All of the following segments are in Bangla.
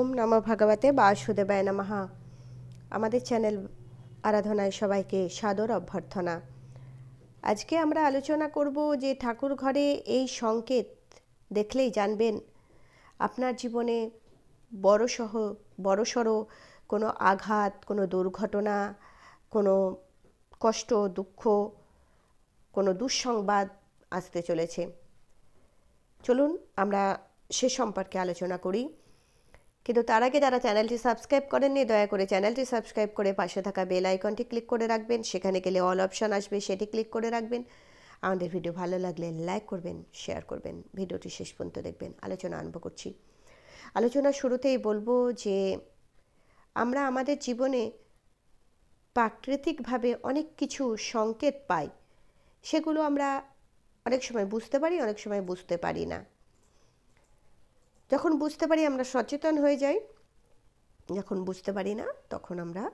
ওম নম ভগবতে বাসুদেবায় নমঃ আমাদের চ্যানেল আরাধনায় সবাইকে সাদর অভ্যর্থনা আজকে আমরা আলোচনা করব যে ঠাকুর ঘরে এই সংকেত দেখলেই জানবেন আপনার জীবনে বড়সহ বড়সড় কোনো আঘাত কোনো দুর্ঘটনা কোনো কষ্ট দুঃখ কোনো দুঃসংবাদ আসতে চলেছে চলুন আমরা সে সম্পর্কে আলোচনা করি কিন্তু তার আগে যারা চ্যানেলটি সাবস্ক্রাইব করেননি দয়া করে চ্যানেলটি সাবস্ক্রাইব করে পাশে থাকা বেল আইকনটি ক্লিক করে রাখবেন সেখানে গেলে অল অপশান আসবে সেটি ক্লিক করে রাখবেন আমাদের ভিডিও ভালো লাগলে লাইক করবেন শেয়ার করবেন ভিডিওটি শেষ পর্যন্ত দেখবেন আলোচনা আরম্ভ করছি আলোচনা শুরুতেই বলবো যে আমরা আমাদের জীবনে প্রাকৃতিকভাবে অনেক কিছু সংকেত পাই সেগুলো আমরা অনেক সময় বুঝতে পারি অনেক সময় বুঝতে পারি না যখন বুঝতে পারি আমরা সচেতন হয়ে যাই যখন বুঝতে পারি না তখন আমরা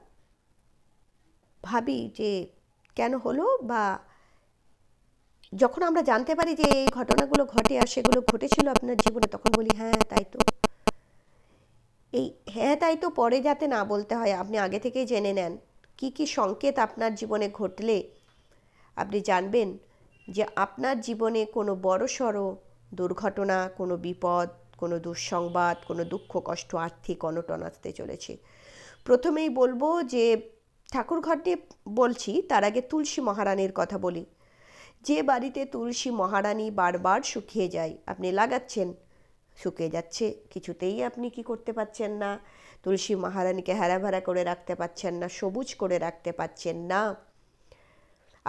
ভাবি যে কেন হলো বা যখন আমরা জানতে পারি যে এই ঘটনাগুলো ঘটে আর সেগুলো ঘটেছিল আপনার জীবনে তখন বলি হ্যাঁ তাই তো এই হ্যাঁ তাই তো পরে যাতে না বলতে হয় আপনি আগে থেকেই জেনে নেন কি কি সংকেত আপনার জীবনে ঘটলে আপনি জানবেন যে আপনার জীবনে কোনো বড়সড় দুর্ঘটনা কোনো বিপদ কোনো দুঃসংবাদ কোনো দুঃখ কষ্ট আর্থিক অনটন আসতে চলেছে প্রথমেই বলবো যে ঠাকুর ঘরটি বলছি তার আগে তুলসী মহারানীর কথা বলি যে বাড়িতে তুলসী মহারানী বারবার শুকিয়ে যায় আপনি লাগাচ্ছেন শুকিয়ে যাচ্ছে কিছুতেই আপনি কি করতে পারছেন না তুলসী মহারানীকে হারাভারা করে রাখতে পারছেন না সবুজ করে রাখতে পারছেন না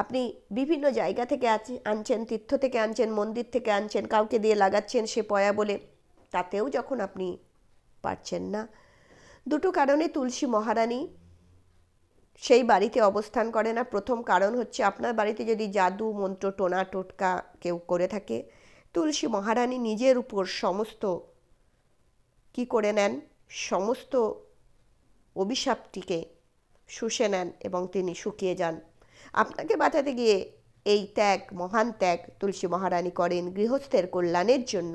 আপনি বিভিন্ন জায়গা থেকে আনছেন তীর্থ থেকে আনছেন মন্দির থেকে আনছেন কাউকে দিয়ে লাগাচ্ছেন সে পয়া বলে তাতেও যখন আপনি পারছেন না দুটো কারণে তুলসী মহারানী সেই বাড়িতে অবস্থান করে না প্রথম কারণ হচ্ছে আপনার বাড়িতে যদি জাদু মন্ত্র টোনা টোটকা কেউ করে থাকে তুলসী মহারানী নিজের উপর সমস্ত কি করে নেন সমস্ত অভিশাপটিকে শুষে নেন এবং তিনি শুকিয়ে যান আপনাকে বাঁচাতে গিয়ে এই ত্যাগ মহান ত্যাগ তুলসী মহারানী করেন গৃহস্থের কল্যাণের জন্য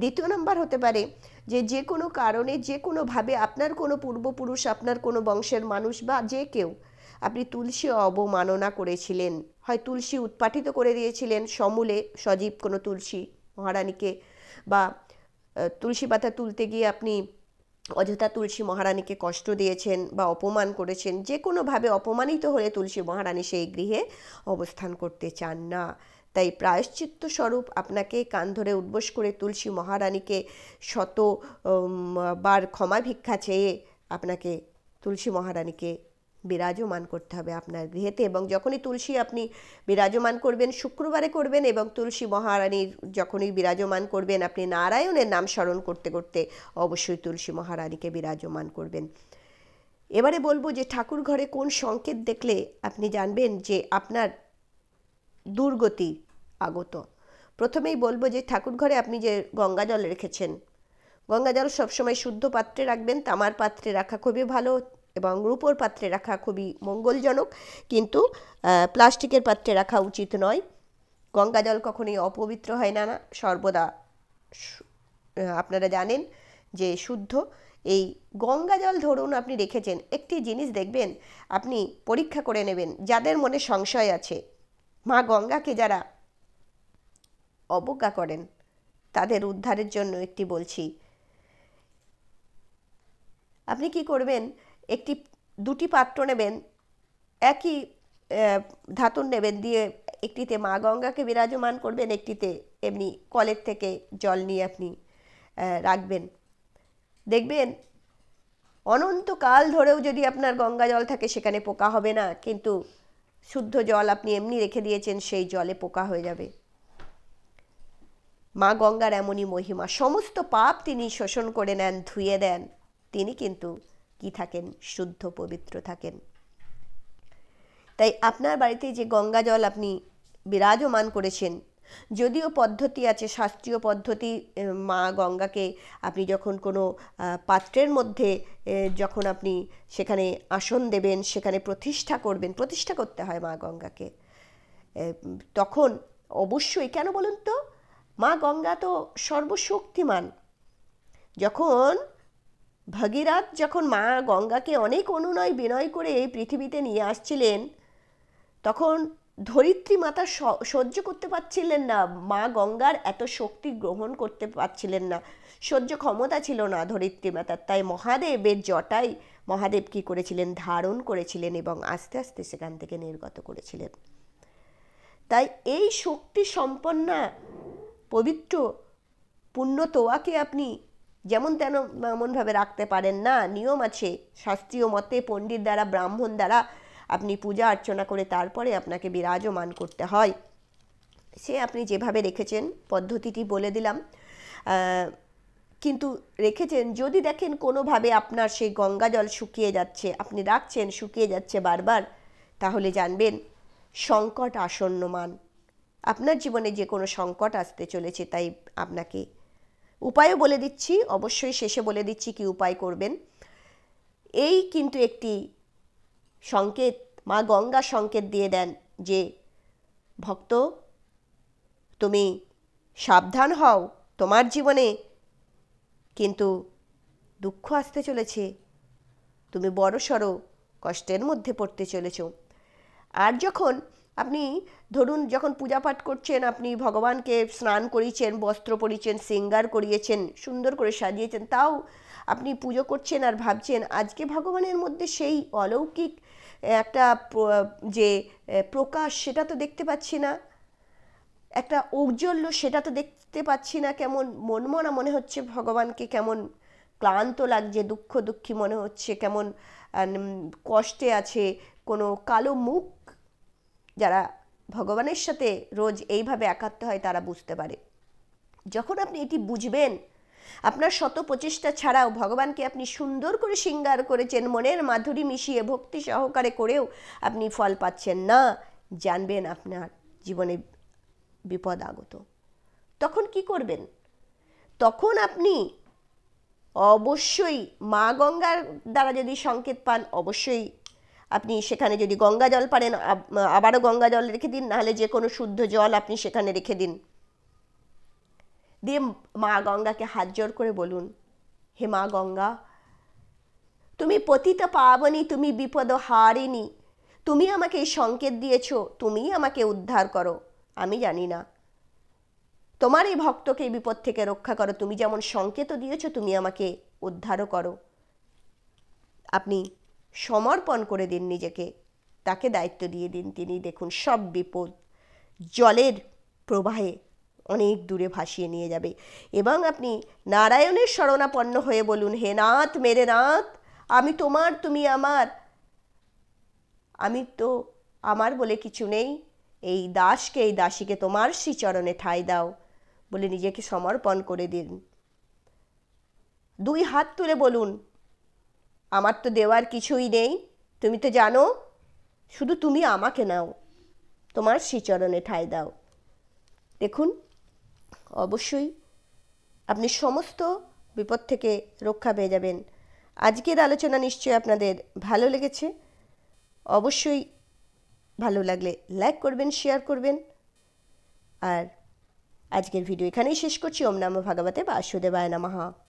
দ্বিতীয় নম্বর হতে পারে যে যে কোনো কারণে যে কোনোভাবে আপনার কোনো পূর্বপুরুষ আপনার কোনো বংশের মানুষ বা যে কেউ আপনি তুলসী অবমাননা করেছিলেন হয় তুলসী উৎপাটিত করে দিয়েছিলেন সমূলে সজীব কোনো তুলসী মহারানীকে বা তুলসী পাতা তুলতে গিয়ে আপনি অযথা তুলসী মহারানীকে কষ্ট দিয়েছেন বা অপমান করেছেন যে কোনোভাবে অপমানিত হলে তুলসী মহারানী সেই গৃহে অবস্থান করতে চান না তাই প্রায়শ্চিত্ত স্বরূপ আপনাকে কান ধরে উদ্বোস করে তুলসী মহারানীকে শত বার ক্ষমা ভিক্ষা চেয়ে আপনাকে তুলসী মহারানীকে বিরাজমান করতে হবে আপনার গৃহেতে এবং যখনই তুলসী আপনি বিরাজমান করবেন শুক্রবারে করবেন এবং তুলসী মহারানীর যখনই বিরাজমান করবেন আপনি নারায়ণের নাম স্মরণ করতে করতে অবশ্যই তুলসী মহারানীকে বিরাজমান করবেন এবারে বলবো যে ঠাকুর ঘরে কোন সংকেত দেখলে আপনি জানবেন যে আপনার দুর্গতি আগত প্রথমেই বলবো যে ঠাকুর ঘরে আপনি যে গঙ্গা জল রেখেছেন গঙ্গা জল সবসময় শুদ্ধ পাত্রে রাখবেন তামার পাত্রে রাখা খুবই ভালো এবং রূপোর পাত্রে রাখা খুবই মঙ্গলজনক কিন্তু প্লাস্টিকের পাত্রে রাখা উচিত নয় গঙ্গা জল কখনোই অপবিত্র হয় না না সর্বদা আপনারা জানেন যে শুদ্ধ এই গঙ্গা জল ধরুন আপনি রেখেছেন একটি জিনিস দেখবেন আপনি পরীক্ষা করে নেবেন যাদের মনে সংশয় আছে মা গঙ্গাকে যারা অবজ্ঞা করেন তাদের উদ্ধারের জন্য একটি বলছি আপনি কি করবেন একটি দুটি পাত্র নেবেন একই ধাতুর নেবেন দিয়ে একটিতে মা গঙ্গাকে বিরাজমান করবেন একটিতে এমনি কলের থেকে জল নিয়ে আপনি রাখবেন দেখবেন অনন্তকাল ধরেও যদি আপনার গঙ্গা জল থাকে সেখানে পোকা হবে না কিন্তু শুদ্ধ জল আপনি এমনি রেখে দিয়েছেন সেই জলে পোকা হয়ে যাবে মা গঙ্গার এমনই মহিমা সমস্ত পাপ তিনি শোষণ করে নেন ধুয়ে দেন তিনি কিন্তু কি থাকেন শুদ্ধ পবিত্র থাকেন তাই আপনার বাড়িতে যে গঙ্গা জল আপনি বিরাজমান করেছেন যদিও পদ্ধতি আছে শাস্ত্রীয় পদ্ধতি মা গঙ্গাকে আপনি যখন কোনো পাত্রের মধ্যে যখন আপনি সেখানে আসন দেবেন সেখানে প্রতিষ্ঠা করবেন প্রতিষ্ঠা করতে হয় মা গঙ্গাকে তখন অবশ্যই কেন বলুন তো মা গঙ্গা তো সর্বশক্তিমান যখন ভগীরাথ যখন মা গঙ্গাকে অনেক অনুনয় বিনয় করে এই পৃথিবীতে নিয়ে আসছিলেন তখন ধরিত্রী মাতা সহ্য করতে পারছিলেন না মা গঙ্গার এত শক্তি গ্রহণ করতে পারছিলেন না সহ্য ক্ষমতা ছিল না ধরিত্রী মাতার তাই মহাদেবের জটাই মহাদেব কী করেছিলেন ধারণ করেছিলেন এবং আস্তে আস্তে সেখান থেকে নির্গত করেছিলেন তাই এই শক্তি সম্পন্না পবিত্র পুণ্য তোয়াকে আপনি যেমন তেন এমনভাবে রাখতে পারেন না নিয়ম আছে শাস্ত্রীয় মতে পণ্ডিত দ্বারা ব্রাহ্মণ দ্বারা আপনি পূজা অর্চনা করে তারপরে আপনাকে বিরাজমান করতে হয় সে আপনি যেভাবে রেখেছেন পদ্ধতিটি বলে দিলাম কিন্তু রেখেছেন যদি দেখেন কোনোভাবে আপনার সেই গঙ্গা জল শুকিয়ে যাচ্ছে আপনি রাখছেন শুকিয়ে যাচ্ছে বারবার তাহলে জানবেন সংকট আসন্ন মান আপনার জীবনে যে কোনো সংকট আসতে চলেছে তাই আপনাকে উপায়ও বলে দিচ্ছি অবশ্যই শেষে বলে দিচ্ছি কি উপায় করবেন এই কিন্তু একটি সংকেত মা গঙ্গা সংকেত দিয়ে দেন যে ভক্ত তুমি সাবধান হও তোমার জীবনে কিন্তু দুঃখ আসতে চলেছে তুমি বড় সড়ো কষ্টের মধ্যে পড়তে চলেছ আর যখন আপনি ধরুন যখন পূজা পাঠ করছেন আপনি ভগবানকে স্নান করিয়েছেন বস্ত্র পরিয়েছেন সিঙ্গার করিয়েছেন সুন্দর করে সাজিয়েছেন তাও আপনি পুজো করছেন আর ভাবছেন আজকে ভগবানের মধ্যে সেই অলৌকিক একটা যে প্রকাশ সেটা তো দেখতে পাচ্ছি না একটা ঔজ্জ্বল্য সেটা তো দেখতে পাচ্ছি না কেমন মনমনা মনে হচ্ছে ভগবানকে কেমন ক্লান্ত লাগছে দুঃখ দুঃখী মনে হচ্ছে কেমন কষ্টে আছে কোনো কালো মুখ যারা ভগবানের সাথে রোজ এইভাবে একাত্ম হয় তারা বুঝতে পারে যখন আপনি এটি বুঝবেন আপনার শত প্রচেষ্টা ছাড়াও ভগবানকে আপনি সুন্দর করে শৃঙ্গার করেছেন মনের মাধুরী মিশিয়ে ভক্তি সহকারে করেও আপনি ফল পাচ্ছেন না জানবেন আপনার জীবনে বিপদ আগত তখন কি করবেন তখন আপনি অবশ্যই মা গঙ্গার দ্বারা যদি সংকেত পান অবশ্যই আপনি সেখানে যদি গঙ্গা জল পারেন আবারও গঙ্গা জল রেখে দিন নাহলে যে কোনো শুদ্ধ জল আপনি সেখানে রেখে দিন দিয়ে মা গঙ্গাকে হাত জোর করে বলুন হে মা গঙ্গা তুমি পতিত পাবনি তুমি বিপদ হারিনি তুমি আমাকে এই সংকেত দিয়েছ তুমি আমাকে উদ্ধার করো আমি জানি না তোমার এই ভক্তকে এই বিপদ থেকে রক্ষা করো তুমি যেমন সংকেতও দিয়েছ তুমি আমাকে উদ্ধারও করো আপনি সমর্পণ করে দিন নিজেকে তাকে দায়িত্ব দিয়ে দিন তিনি দেখুন সব বিপদ জলের প্রবাহে অনেক দূরে ভাসিয়ে নিয়ে যাবে এবং আপনি নারায়ণের শরণাপন্ন হয়ে বলুন হে নাথ মেরে নাথ আমি তোমার তুমি আমার আমি তো আমার বলে কিছু নেই এই দাসকে এই দাসীকে তোমার শ্রীচরণে ঠাই দাও বলে নিজেকে সমর্পণ করে দিন দুই হাত তুলে বলুন আমার তো দেওয়ার কিছুই নেই তুমি তো জানো শুধু তুমি আমাকে নাও তোমার শ্রীচরণে ঠাই দাও দেখুন অবশ্যই আপনি সমস্ত বিপদ থেকে রক্ষা পেয়ে যাবেন আজকের আলোচনা নিশ্চয়ই আপনাদের ভালো লেগেছে অবশ্যই ভালো লাগলে লাইক করবেন শেয়ার করবেন আর আজকের ভিডিও এখানেই শেষ করছি ওম নাম ভাগবতে বাসুদেবায় নামাহা